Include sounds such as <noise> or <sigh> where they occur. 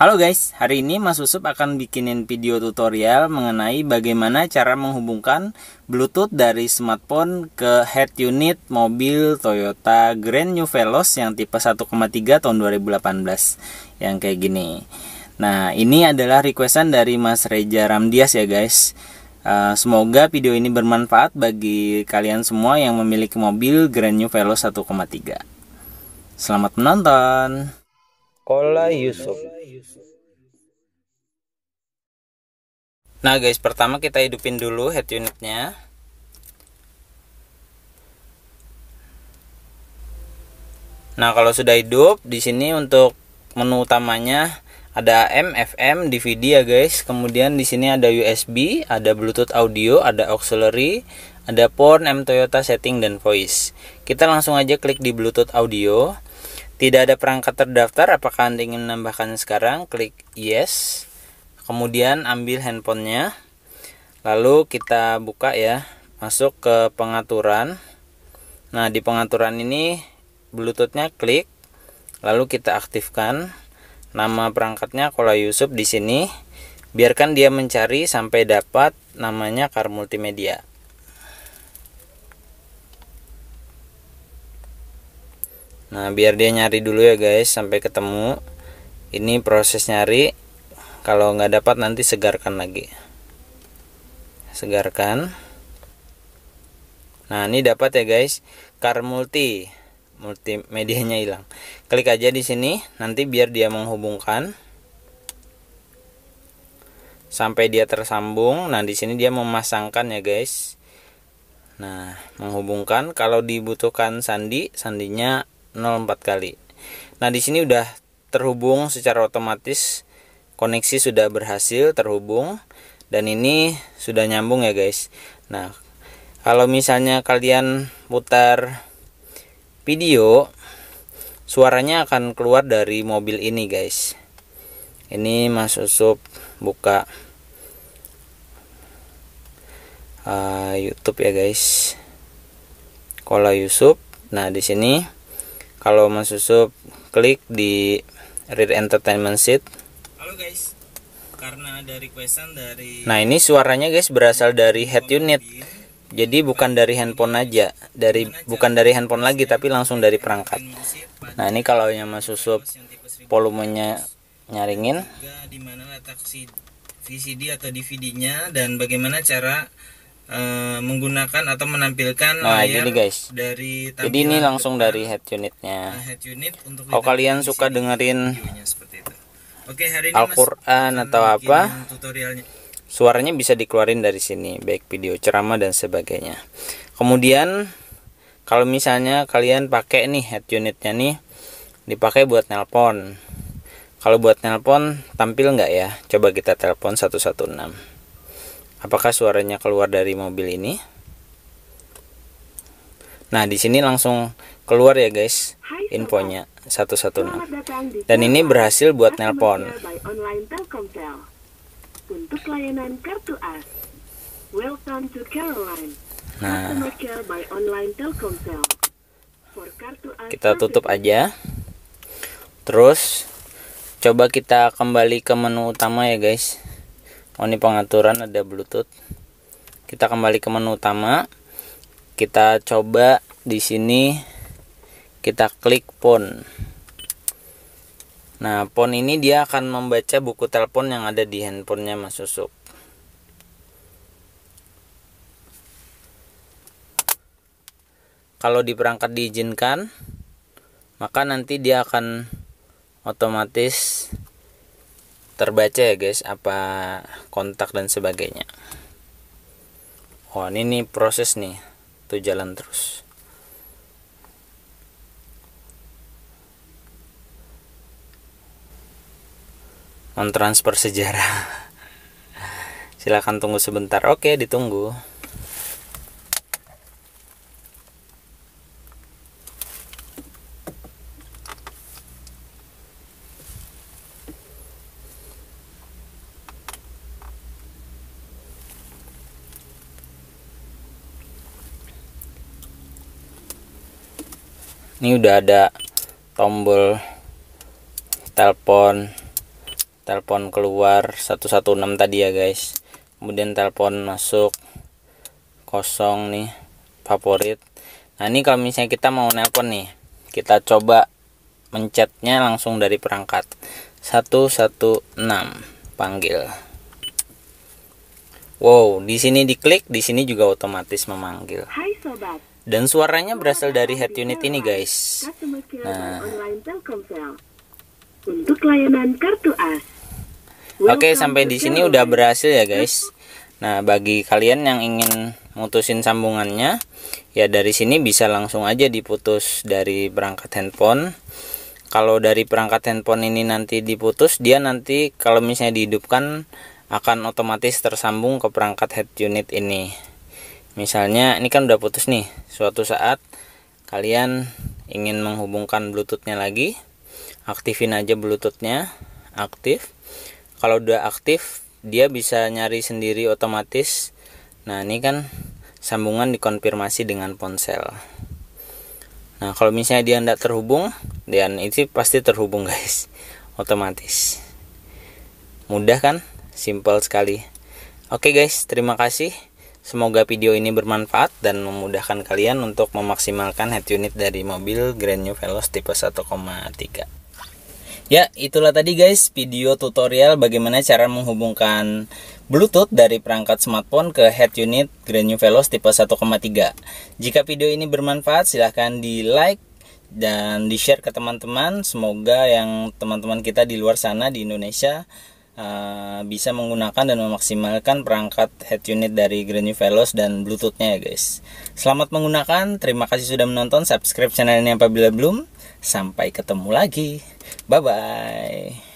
Halo guys, hari ini Mas Usup akan bikinin video tutorial mengenai bagaimana cara menghubungkan Bluetooth dari smartphone ke head unit mobil Toyota Grand New Veloz yang tipe 1,3 tahun 2018 yang kayak gini. Nah, ini adalah requestan dari Mas Reja Ramdias ya guys. Eh, semoga video ini bermanfaat bagi kalian semua yang memiliki mobil Grand New Veloz 1,3. Selamat menonton. Kola Yusuf. Nah guys, pertama kita hidupin dulu head unitnya. Nah kalau sudah hidup, di sini untuk menu utamanya ada AM, FM, DVD ya guys. Kemudian di sini ada USB, ada Bluetooth audio, ada auxiliary, ada port M Toyota setting dan voice. Kita langsung aja klik di Bluetooth audio. Tidak ada perangkat terdaftar, apakah Anda ingin menambahkan sekarang? Klik yes. Kemudian ambil handphonenya. Lalu kita buka ya, masuk ke pengaturan. Nah, di pengaturan ini Bluetoothnya klik, lalu kita aktifkan nama perangkatnya kalau Yusuf di sini. Biarkan dia mencari sampai dapat namanya Car Multimedia. Nah, biar dia nyari dulu ya guys sampai ketemu. Ini proses nyari. Kalau nggak dapat nanti segarkan lagi. Segarkan. Nah, ini dapat ya guys. Car multi multimedianya hilang. Klik aja di sini nanti biar dia menghubungkan sampai dia tersambung. Nah, di sini dia memasangkan ya guys. Nah, menghubungkan kalau dibutuhkan sandi, sandinya 04 kali. Nah, di sini udah terhubung secara otomatis koneksi sudah berhasil terhubung dan ini sudah nyambung ya, guys. Nah, kalau misalnya kalian putar video suaranya akan keluar dari mobil ini, guys. Ini Mas Usup buka uh, YouTube ya, guys. Kola Yusuf. Nah, di sini kalau Mas Susup klik di Read Entertainment Seat. halo guys karena ada requestan dari nah ini suaranya guys berasal dari head unit jadi bukan dari handphone aja dari bukan dari handphone lagi tapi langsung dari perangkat nah ini kalau yang Mas Susup volumenya nyaringin Di dimana letak VCD atau DVD-nya dan bagaimana cara uh, menggunakan atau menampilkan nah, layar gini guys. dari jadi ini langsung dari head unitnya nah, kalau kalian suka dengerin Oke, Al-Qur'an atau apa suaranya bisa dikeluarin dari sini baik video ceramah dan sebagainya kemudian kalau misalnya kalian pakai nih head unitnya nih dipakai buat nelpon kalau buat nelpon tampil nggak ya coba kita telepon 116 apakah suaranya keluar dari mobil ini. Nah, di sini langsung keluar ya guys infonya 116. Dan ini berhasil buat nelpon. Nah, kita tutup aja. Terus coba kita kembali ke menu utama ya guys oh ini pengaturan ada bluetooth kita kembali ke menu utama kita coba di sini kita klik phone nah phone ini dia akan membaca buku telepon yang ada di handphonenya mas susuk kalau di perangkat diizinkan maka nanti dia akan otomatis terbaca ya guys apa kontak dan sebagainya oh ini nih proses nih tuh jalan terus mentransfer sejarah <laughs> silahkan tunggu sebentar oke ditunggu ini udah ada tombol telepon telepon keluar 116 tadi ya guys kemudian telepon masuk kosong nih favorit nah ini kalau misalnya kita mau nelpon nih kita coba mencetnya langsung dari perangkat 116 panggil wow di sini diklik di sini juga otomatis memanggil Hai sobat dan suaranya berasal dari head unit ini guys nah. untuk layanan kartu as oke sampai di sini udah berhasil ya guys nah bagi kalian yang ingin mutusin sambungannya ya dari sini bisa langsung aja diputus dari perangkat handphone kalau dari perangkat handphone ini nanti diputus dia nanti kalau misalnya dihidupkan akan otomatis tersambung ke perangkat head unit ini misalnya ini kan udah putus nih suatu saat kalian ingin menghubungkan bluetoothnya lagi aktifin aja bluetoothnya aktif kalau udah aktif dia bisa nyari sendiri otomatis nah ini kan sambungan dikonfirmasi dengan ponsel nah kalau misalnya dia tidak terhubung dan itu pasti terhubung <laughs> guys otomatis mudah kan simple sekali oke guys terima kasih Semoga video ini bermanfaat dan memudahkan kalian untuk memaksimalkan head unit dari mobil Grand New Veloz tipe 1,3. Ya, itulah tadi guys video tutorial bagaimana cara menghubungkan Bluetooth dari perangkat smartphone ke head unit Grand New Veloz tipe 1,3. Jika video ini bermanfaat, silahkan di like dan di share ke teman-teman. Semoga yang teman-teman kita di luar sana di Indonesia Eh, bisa menggunakan dan memaksimalkan perangkat head unit dari Granny Velos dan Bluetoothnya ya guys. Selamat menggunakan, terima kasih sudah menonton, subscribe channel ini apabila belum. Sampai ketemu lagi, bye-bye.